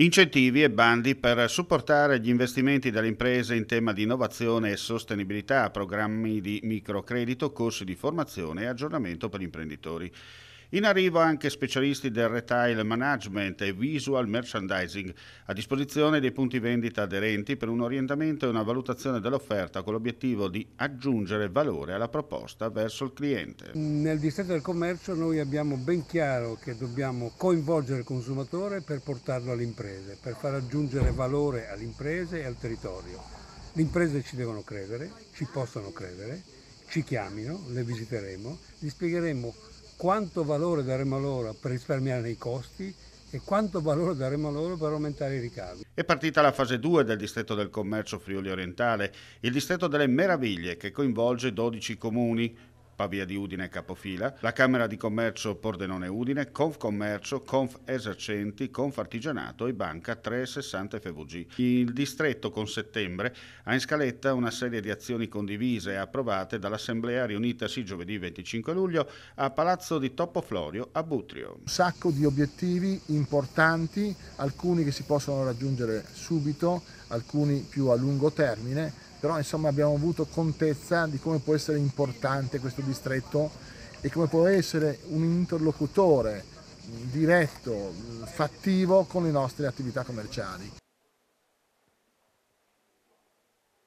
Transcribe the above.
Incentivi e bandi per supportare gli investimenti delle imprese in tema di innovazione e sostenibilità, programmi di microcredito, corsi di formazione e aggiornamento per gli imprenditori. In arrivo anche specialisti del retail management e visual merchandising a disposizione dei punti vendita aderenti per un orientamento e una valutazione dell'offerta con l'obiettivo di aggiungere valore alla proposta verso il cliente. Nel distretto del commercio noi abbiamo ben chiaro che dobbiamo coinvolgere il consumatore per portarlo alle imprese, per far aggiungere valore alle imprese e al territorio. Le imprese ci devono credere, ci possono credere, ci chiamino, le visiteremo, gli spiegheremo quanto valore daremo loro per risparmiare nei costi e quanto valore daremo loro per aumentare i ricavi. È partita la fase 2 del distretto del commercio Friuli Orientale, il distretto delle meraviglie che coinvolge 12 comuni, Pavia di Udine capofila, la Camera di Commercio Pordenone Udine, Conf Commercio, Conf Esercenti, Conf Artigianato e Banca 360 FVG. Il distretto con settembre ha in scaletta una serie di azioni condivise e approvate dall'Assemblea riunitasi giovedì 25 luglio a Palazzo di Toppo Florio a Butrio. Un sacco di obiettivi importanti, alcuni che si possono raggiungere subito, alcuni più a lungo termine però insomma abbiamo avuto contezza di come può essere importante questo distretto e come può essere un interlocutore diretto, fattivo con le nostre attività commerciali.